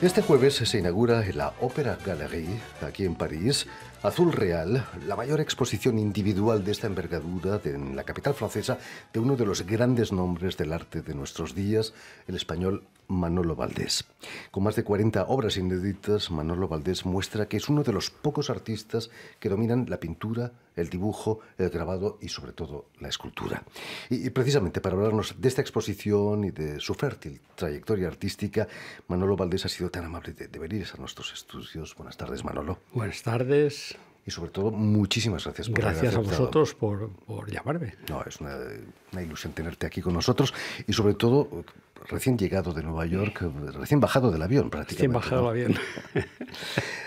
Este jueves se inaugura en la Opéra Galerie, aquí en París, Azul Real, la mayor exposición individual de esta envergadura en la capital francesa de uno de los grandes nombres del arte de nuestros días, el español Manolo Valdés. Con más de 40 obras inéditas, Manolo Valdés muestra que es uno de los pocos artistas que dominan la pintura, el dibujo, el grabado y sobre todo la escultura. Y, precisamente para hablarnos de esta exposición y de su fértil trayectoria artística, Manolo Valdés ha sido tan amable de venir a nuestros estudios. Buenas tardes, Manolo. Buenas tardes y sobre todo muchísimas gracias por Gracias a vosotros por, llamarme. No, es una, ilusión tenerte aquí con nosotros y sobre todo recién llegado de Nueva York, recién bajado del avión prácticamente. Recién bajado del avión.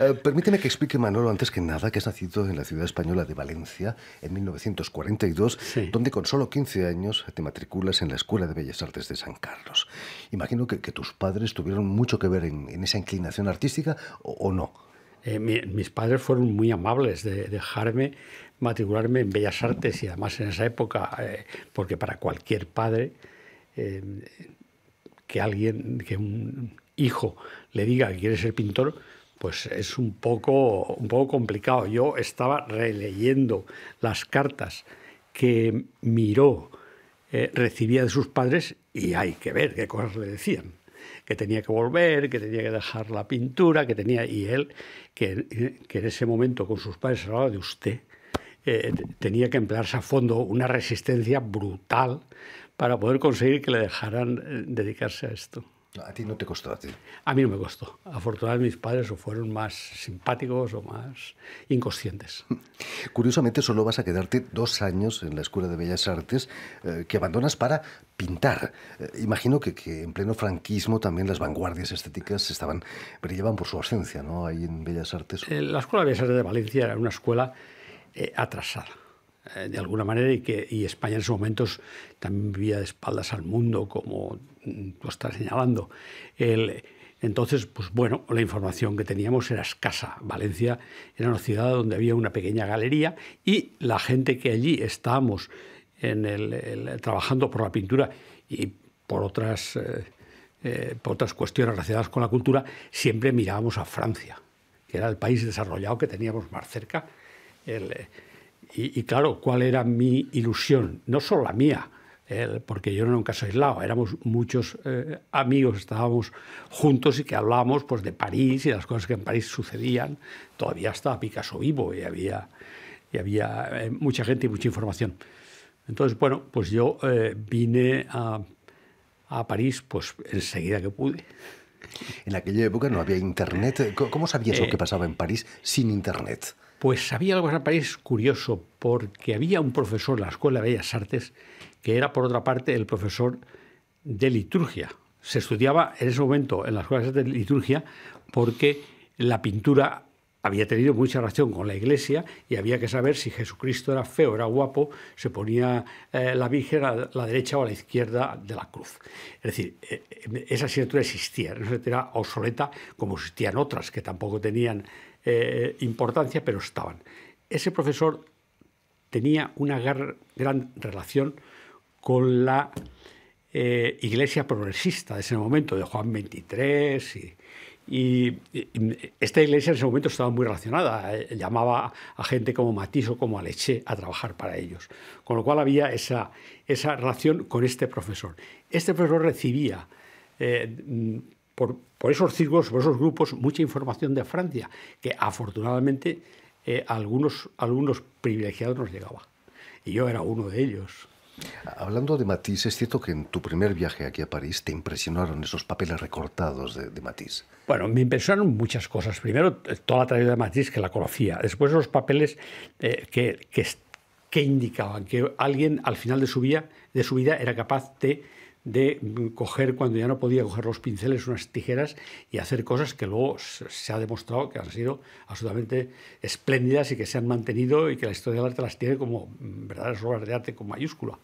Eh, permíteme que explique, Manolo, antes que nada, que has nacido en la ciudad española de Valencia en 1942, donde con solo 15 años te matriculas en la Escuela de Bellas Artes de San Carlos. Imagino que, tus padres tuvieron mucho que ver en, esa inclinación artística o no. Eh, mis padres fueron muy amables de, dejarme matricularme en Bellas Artes y además en esa época, eh, porque para cualquier padre, eh, que alguien, que un hijo le diga que quiere ser pintor, pues es un poco, un poco complicado. Yo estaba releyendo las cartas que Miró recibía de sus padres y hay que ver qué cosas le decían que tenía que volver, que tenía que dejar la pintura, que tenía... Y él, que, en ese momento con sus padres hablaba de usted, eh, tenía que emplearse a fondo una resistencia brutal para poder conseguir que le dejaran eh, dedicarse a esto. A ti no te costó a A mí no me costó. Afortunadamente mis padres o fueron más simpáticos o más inconscientes. Curiosamente solo vas a quedarte dos años en la Escuela de Bellas Artes eh, que abandonas para pintar. Eh, imagino que, en pleno franquismo también las vanguardias estéticas estaban brillaban por su ausencia, ¿no? Ahí en Bellas Artes. Eh, la Escuela de Bellas Artes de Valencia era una escuela atrasada eh, de alguna manera, y, que, y España en esos momentos también vivía de espaldas al mundo, como tú estás señalando. El, entonces, pues bueno, la información que teníamos era escasa. Valencia era una ciudad donde había una pequeña galería y la gente que allí estábamos en el, trabajando por la pintura y por otras, eh, eh, por otras cuestiones relacionadas con la cultura, siempre mirábamos a Francia, que era el país desarrollado que teníamos más cerca. El, y, claro, ¿cuál era mi ilusión? No solo la mía, eh, porque yo no era un caso aislado, éramos muchos eh, amigos, estábamos juntos y que hablábamos pues, de París y las cosas que en París sucedían. Todavía estaba Picasso vivo y había, había eh, mucha gente y mucha información. Entonces, bueno, pues yo vine a, a París pues, enseguida que pude. En aquella época no había internet. ¿Cómo sabías lo que pasaba en París sin internet? Pues había algo en país curioso, porque había un profesor en la Escuela de Bellas Artes que era, por otra parte, el profesor de liturgia. Se estudiaba en ese momento en la Escuela de liturgia porque la pintura había tenido mucha relación con la iglesia y había que saber si Jesucristo era feo, era guapo, se ponía eh, la Virgen a la derecha o a la izquierda de la cruz. Es decir, eh, eh, esa asignatura existía, era obsoleta como existían otras que tampoco tenían eh, importancia, pero estaban. Ese profesor tenía una gran relación con la eh, iglesia progresista de ese momento, de Juan 23 y, esta iglesia en ese momento estaba muy relacionada, eh, llamaba a gente como Matisse o como Aleche a trabajar para ellos, con lo cual había esa, esa relación con este profesor. Este profesor recibía por, esos círculos, por esos grupos, mucha información de Francia, que afortunadamente eh, a algunos, privilegiados nos llegaba. Y yo era uno de ellos. Hablando de Matisse, es cierto que en tu primer viaje aquí a París te impresionaron esos papeles recortados de, Matisse. Bueno, me impresionaron muchas cosas. Primero, eh, toda la trayectoria de Matisse que la conocía. Después, los papeles eh, que, que, que, indicaban que alguien al final de su, vida, de su vida era capaz de de coger, cuando ya no podía coger los pinceles, unas tijeras y hacer cosas que luego se ha demostrado que han sido absolutamente espléndidas y que se han mantenido y que la historia del arte las tiene como verdaderas obras de arte con mayúscula.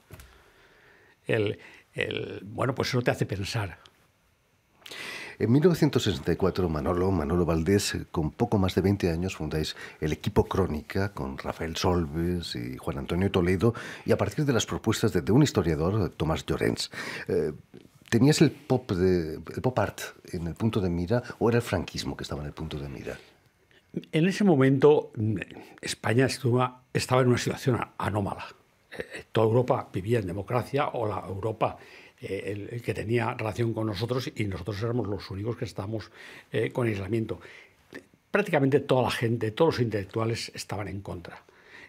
El, el, bueno, pues eso te hace pensar. En 1964, Manolo, Manolo Valdés, con poco más de 20 años, fundáis el equipo Crónica con Rafael Solves y Juan Antonio Toledo, y a partir de las propuestas de, un historiador, Tomás Llorens. Eh, ¿Tenías el pop, de, pop art en el punto de mira o era el franquismo que estaba en el punto de mira? En ese momento España estaba, en una situación anómala. Eh, toda Europa vivía en democracia o la Europa eh, el, que tenía relación con nosotros y nosotros éramos los únicos que estábamos eh, con aislamiento. Prácticamente toda la gente, todos los intelectuales estaban en contra,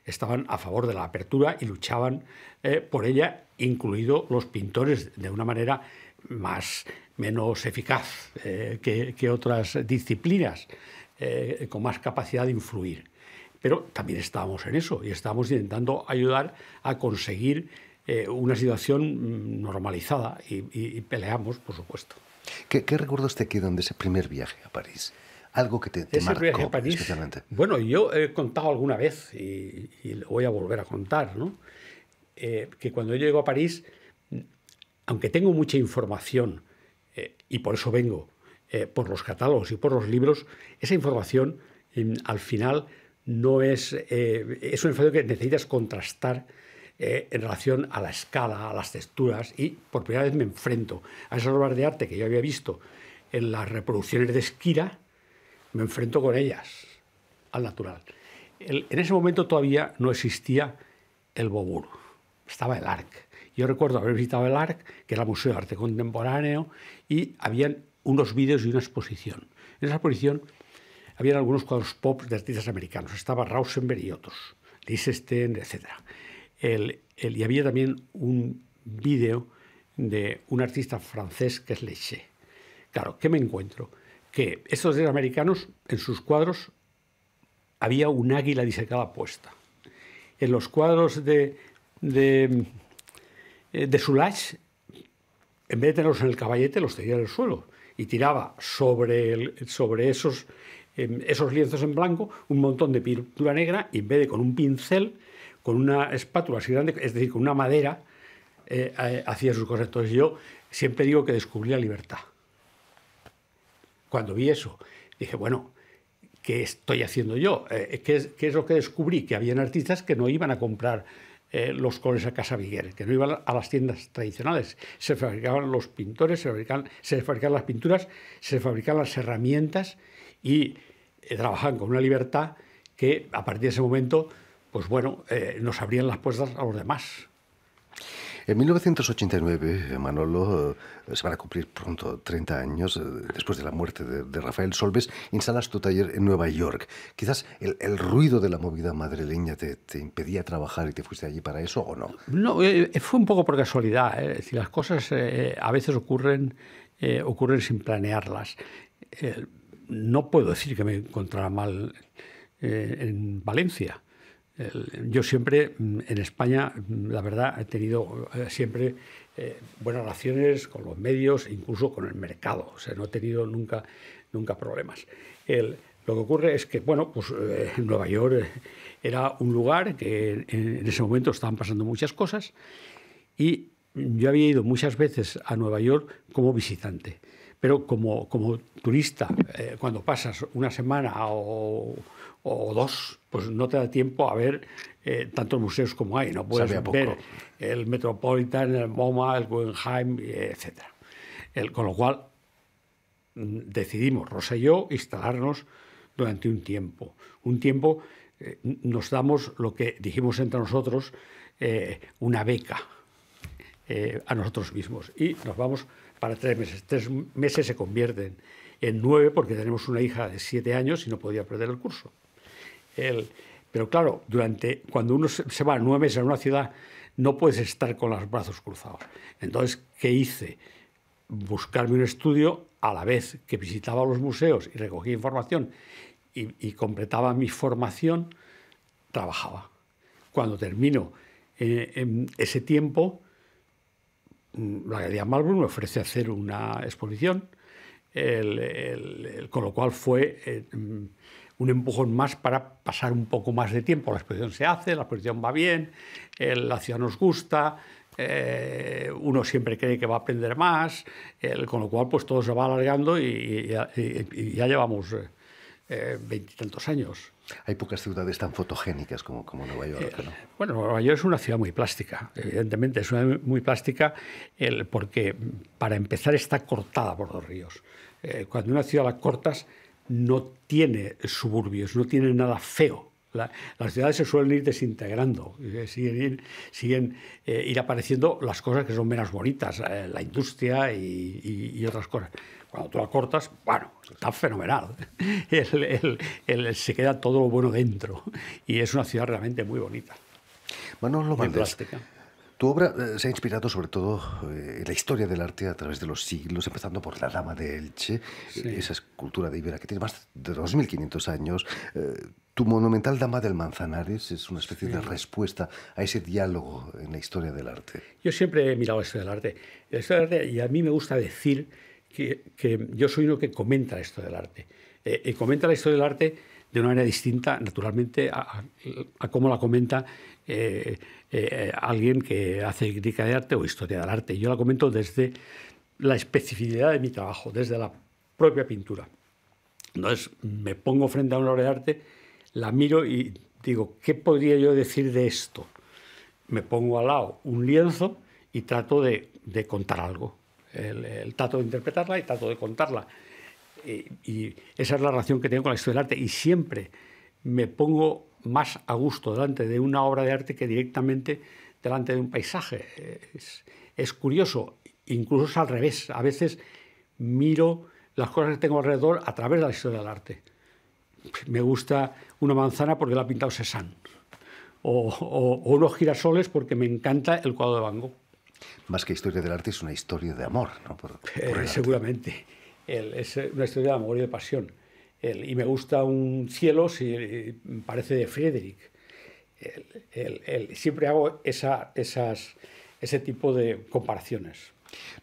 estaban a favor de la apertura y luchaban eh, por ella, incluidos los pintores, de una manera más menos eficaz que, que, otras disciplinas, con más capacidad de influir pero también estábamos en eso y estábamos intentando ayudar a conseguir eh, una situación mm, normalizada y, peleamos, por supuesto. ¿Qué, ¿Qué recuerdos te quedan de ese primer viaje a París? algo que te, marcó especialmente. Bueno, yo he contado alguna vez y, lo voy a volver a contar, ¿no? Eh, que cuando yo llego a París, mm, aunque tengo mucha información eh, y por eso vengo por los catálogos y por los libros, esa información mm, al final no es es una información que necesitas contrastar eh, en relación a la escala, a las texturas, y por primera vez me enfrento a esas obras de arte que yo había visto en las reproducciones de Esquira, me enfrento con ellas, al natural. en ese momento todavía no existía el Bobur, estaba el ARC. Yo recuerdo haber visitado el ARC, que era el Museo de Arte Contemporáneo, y habían unos vídeos y una exposición. En esa exposición habían algunos cuadros pop de artistas americanos. Estaba Rausenberg y otros, Lichtenstein, etc el, y había también un vídeo de un artista francés que es Leche. Claro, ¿qué me encuentro? Que estos tres americanos, en sus cuadros, había un águila disecada puesta. En los cuadros de, de, eh, de en vez de tenerlos en el caballete, los tenía en el suelo y tiraba sobre, sobre esos, em, esos lienzos en blanco un montón de pintura negra y en vez de con un pincel con una espátula así grande, es decir, con una madera, eh, eh, hacía sus cosas. Entonces yo siempre digo que descubrí la libertad. Cuando vi eso, dije, bueno, ¿qué estoy haciendo yo? Eh, ¿qué, es, lo que descubrí? Que habían artistas que no iban a comprar los colores a Casa Miguel, que no iban a las tiendas tradicionales. Se fabricaban los pintores, se se fabricaban las pinturas, se fabricaban las herramientas y trabajaban con una libertad que a partir de ese momento pues bueno, eh, nos abrían las puertas a los demás. En 1989, Manolo, eh, se van a cumplir pronto 30 años eh, después de la muerte de, Rafael Solves, instalas tu taller en Nueva York. Quizás el, ruido de la movida madrileña te, impedía trabajar y te fuiste allí para eso o no. No, fue un poco por casualidad. las cosas a veces ocurren, ocurren sin planearlas. no puedo decir que me encontrara mal en Valencia yo siempre mm, en España, mm, la verdad, he tenido eh, siempre eh, buenas relaciones con los medios, e incluso con el mercado. O sea, no he tenido nunca, nunca problemas. El, lo que ocurre es que, bueno, pues eh, Nueva York era un lugar que en, ese momento estaban pasando muchas cosas y yo había ido muchas veces a Nueva York como visitante, pero como, como turista, cuando pasas una semana o o dos, pues no te da tiempo a ver eh, tantos museos como hay. No puedes ver el Metropolitan, el MoMA, el Guggenheim, eh, etc. con lo cual mm, decidimos, Rosa y yo, instalarnos durante un tiempo. Un tiempo eh, nos damos lo que dijimos entre nosotros, una beca a nosotros mismos. Y nos vamos para tres meses. Tres meses se convierten en nueve porque tenemos una hija de siete años y no podía perder el curso. El, pero claro, durante, cuando uno se va nueve meses a una ciudad, no puedes estar con los brazos cruzados. Entonces, ¿qué hice? Buscarme un estudio a la vez que visitaba los museos y recogía información y, completaba mi formación, trabajaba. Cuando termino en eh, em, ese tiempo, mm, la Galería Marlborough me ofrece hacer una exposición, con lo cual fue... Eh, mm, un empujón más para pasar un poco más de tiempo. La exposición se hace, la exposición va bien, eh, la ciudad nos gusta, eh, uno siempre cree que va a aprender más, eh, con lo cual pues todo se va alargando y, ya llevamos veintitantos años. Hay pocas ciudades tan fotogénicas como, como Nueva York. ¿no? bueno, Nueva York es una ciudad muy plástica, evidentemente, es una muy plástica porque para empezar está cortada por los ríos. cuando una ciudad la cortas, no tiene suburbios, no tiene nada feo. las ciudades se suelen ir desintegrando, eh, siguen, eh, ir apareciendo las cosas que son menos bonitas, eh, la industria y, otras cosas. Cuando tú la cortas, bueno, está fenomenal. se queda todo lo bueno dentro y es una ciudad realmente muy bonita. lo tu obra eh, se ha inspirado sobre todo eh, en la historia del arte a través de los siglos, empezando por la Dama de Elche, eh, esa escultura de Ibera que tiene más de 2.500 años. Tu monumental Dama del Manzanares es una especie de respuesta a ese diálogo en la historia del arte. Yo siempre he mirado la historia del arte. arte y a mí me gusta decir que, yo soy uno que comenta historia del arte. y comenta la historia del arte de una manera distinta, naturalmente, a cómo la comenta eh, eh, alguien que hace crítica de arte o historia del arte. Yo la comento desde la especificidad de mi trabajo, desde la propia pintura. Entonces me pongo frente a una obra de arte, la miro y digo, ¿qué podría yo decir de esto? Me pongo al lado un lienzo y trato de, de contar algo. El, trato de interpretarla y trato de contarla. Y, eh, y, esa es la relación que tengo con la historia del arte. Y siempre me pongo más a gusto delante de una obra de arte que directamente delante de un paisaje. Es, curioso, incluso es al revés. A veces miro las cosas que tengo alrededor a través de la historia del arte. Me gusta una manzana porque la ha pintado Cézanne. O, unos girasoles porque me encanta el cuadro de Van Gogh. Más que historia del arte es una historia de amor, eh, seguramente. es una historia de amor y de pasión y me gusta un cielo si parece de Friedrich. siempre hago ese tipo de comparaciones.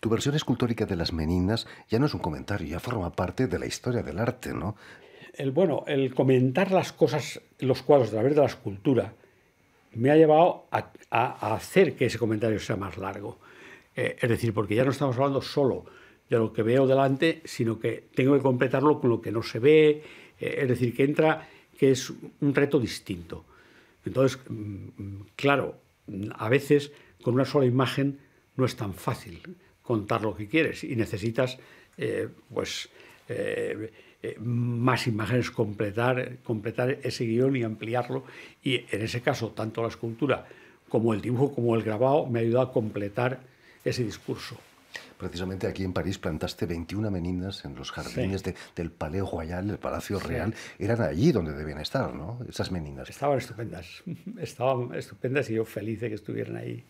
Tu versión escultórica de las meninas ya no es un comentario, ya forma parte de la historia del arte, ¿no? El, bueno, el comentar las cosas, los cuadros a través de la escultura, me ha llevado a, hacer que ese comentario sea más largo. Eh, es decir, porque ya no estamos hablando solo de lo que veo delante, sino que tengo que completarlo con lo que no se ve, eh, es decir, que entra, que es un reto distinto. Entonces, mm, claro, a veces con una sola imagen no es tan fácil contar lo que quieres y necesitas, eh, pues, eh, más imágenes, completar, completar ese guión y ampliarlo. Y en ese caso, tanto la escultura como el dibujo como el grabado me ayudó a completar ese discurso. Precisamente aquí en París plantaste 21 meninas en los jardines del Palais Royal, el Palacio Real. Eran allí donde debían estar, ¿no? Esas meninas. Estaban estupendas. Estaban estupendas y yo feliz de que estuvieran ahí.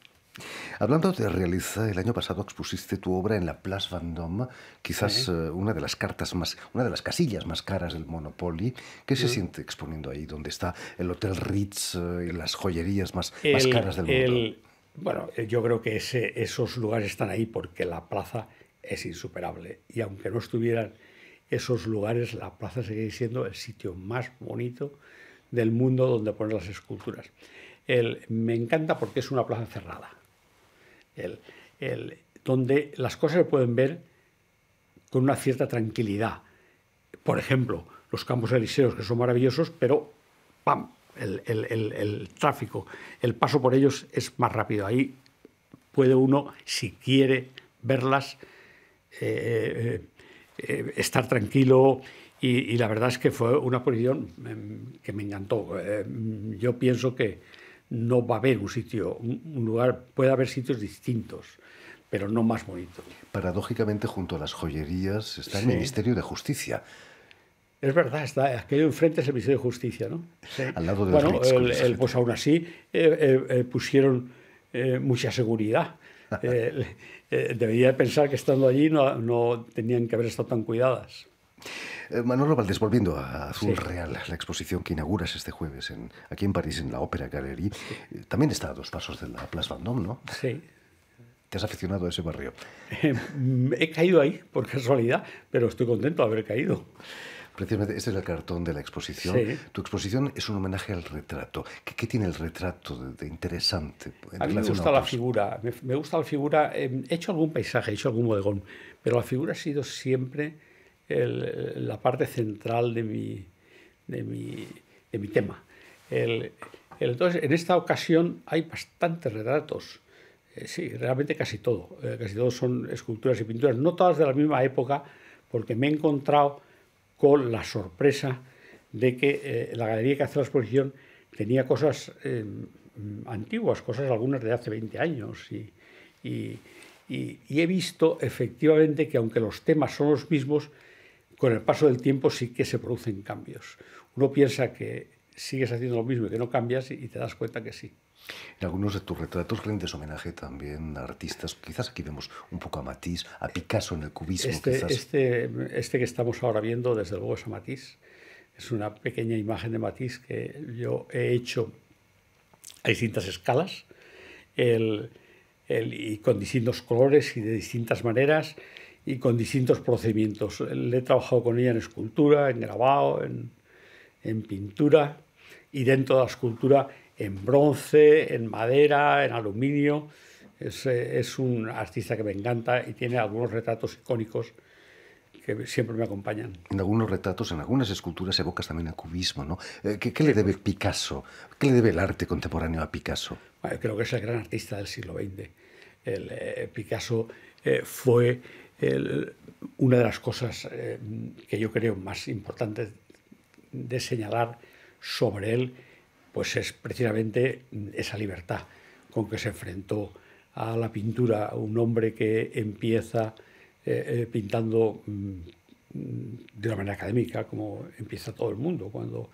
Hablando de realiza, el año pasado expusiste tu obra en la Place Vendôme, quizás eh, una de las cartas más, una de las casillas más caras del Monopoly. ¿Qué se mm. siente exponiendo ahí, donde está el Hotel Ritz eh, y las joyerías más, caras del mundo? Bueno, eh, yo creo que esos lugares están ahí porque la plaza es insuperable. Y aunque no estuvieran esos lugares, la plaza sigue siendo el sitio más bonito del mundo donde poner las esculturas. me encanta porque es una plaza cerrada, donde las cosas se pueden ver con una cierta tranquilidad. Por ejemplo, los campos elíseos, que son maravillosos, pero ¡pam! el, tráfico, el paso por ellos es más rápido. Ahí puede uno, si quiere, verlas, eh, eh, eh, estar tranquilo. Y, la verdad es que fue una posición em, que me encantó. Em, yo pienso que no va a haber un sitio, un lugar, puede haber sitios distintos pero no más bonito. Paradójicamente, junto a las joyerías está el Ministerio de Justicia. Es verdad, está aquello enfrente es el Ministerio de Justicia, ¿no? Al lado de el, pues aún así eh, eh, eh, pusieron mucha seguridad. debería pensar que estando allí no, tenían que haber estado tan cuidadas. Manolo Valdés, volviendo a Azul Real, la exposición que inauguras este jueves aquí en París, en la Ópera Galerie, también está a dos pasos de la Place Vendôme, ¿no? Sí, ¿Te has aficionado a ese barrio? Mm, he caído ahí, por casualidad, pero estoy contento de haber caído. Precisamente este es el cartón de la exposición. Tu exposición es un homenaje al retrato. ¿Qué, tiene el retrato de, interesante? a mí me gusta la figura. Me, em, gusta la figura. he hecho algún paisaje, he hecho algún bodegón, pero la figura ha sido siempre la parte central de mi, de mi, tema. entonces, en esta ocasión hay bastantes retratos. Eh, sí, realmente casi todo. Eh, casi todos son esculturas y pinturas, no todas de la misma época, porque me he encontrado con la sorpresa de que eh, la galería que hace la exposición tenía cosas eh, mm, antiguas, cosas algunas de hace 20 años. Y, y, he visto efectivamente que aunque los temas son los mismos, con el paso del tiempo sí que se producen cambios. Uno piensa que sigues haciendo lo mismo y que no cambias y te das cuenta que sí. En algunos de tus retratos grandes homenaje también a artistas, quizás aquí vemos un poco a Matisse, a Picasso en el cubismo. Este, este, este, que estamos ahora viendo, desde luego, es a Matisse. Es una pequeña imagen de Matisse que yo he hecho a distintas escalas el, el, y con distintos colores y de distintas maneras y con distintos procedimientos. Le he trabajado con ella en escultura, en grabado, en, en pintura y dentro de la escultura en bronce, en madera, en aluminio. Es, eh, es, un artista que me encanta y tiene algunos retratos icónicos que siempre me acompañan. En algunos retratos, en algunas esculturas evocas también a cubismo, ¿no? Eh, ¿Qué, le debe Picasso? ¿Qué le debe el arte contemporáneo a Picasso? creo que es el gran artista del siglo XX. El, eh, Picasso fue una de las cosas que yo creo más importantes de señalar sobre él pues es precisamente esa libertad con que se enfrentó a la pintura un hombre que empieza eh, eh, pintando mm, de una manera académica, como empieza todo el mundo cuando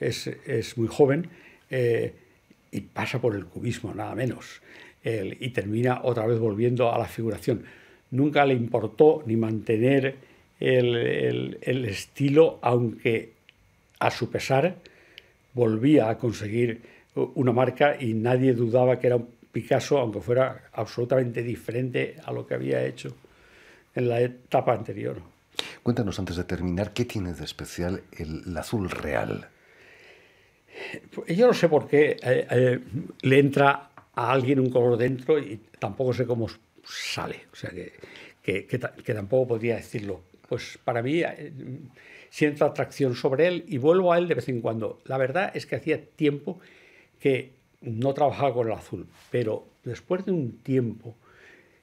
es, muy joven, eh, y pasa por el cubismo, nada menos, y termina otra vez volviendo a la figuración. Nunca le importó ni mantener el estilo, aunque a su pesar, volvía a conseguir una marca y nadie dudaba que era un Picasso, aunque fuera absolutamente diferente a lo que había hecho en la etapa anterior. Cuéntanos antes de terminar, ¿qué tiene de especial el, azul real? Yo no sé por qué eh, eh, le entra a alguien un color dentro y tampoco sé cómo sale. O sea, que, que, que tampoco podría decirlo pues para mí eh, siento atracción sobre él y vuelvo a él de vez en cuando. La verdad es que hacía tiempo que no trabajaba con el azul, pero después de un tiempo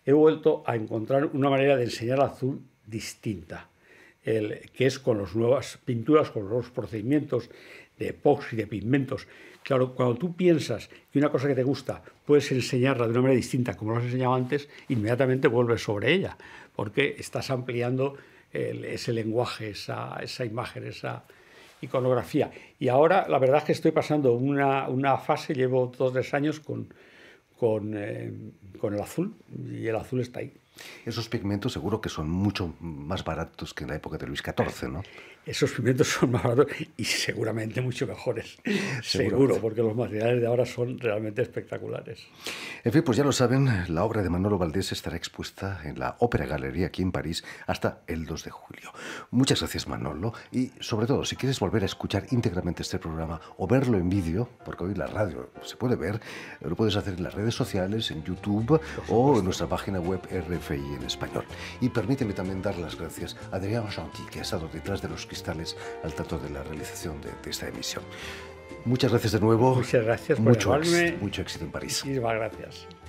he vuelto a encontrar una manera de enseñar azul distinta, el, que es con las nuevas pinturas, con los nuevos procedimientos de epoxi, de pigmentos. Claro, cuando tú piensas que una cosa que te gusta puedes enseñarla de una manera distinta, como lo has enseñado antes, inmediatamente vuelves sobre ella, porque estás ampliando ese lenguaje, esa, imagen, esa iconografía. Y ahora la verdad es que estoy pasando una, fase, llevo dos o tres años con, eh, con el azul y el azul está ahí. Esos pigmentos seguro que son mucho más baratos que en la época de Luis XIV, ¿no? Esos pigmentos son más baratos y seguramente mucho mejores. Seguro, porque los materiales de ahora son realmente espectaculares. En fin, pues ya lo saben, la obra de Manolo Valdés estará expuesta en la Ópera Galería aquí en París hasta el 2 de julio. Muchas gracias, Manolo. Y sobre todo, si quieres volver a escuchar íntegramente este programa o verlo en vídeo, porque hoy la radio se puede ver, lo puedes hacer en las redes sociales, en YouTube o en nuestra página web rf y en español. Y permíteme también dar las gracias a Adrián Gentil, que ha estado detrás de los cristales al tanto de la realización de, esta emisión. Muchas gracias de nuevo. Muchas gracias por mucho, éxito, mucho éxito en París. Muchísimas gracias.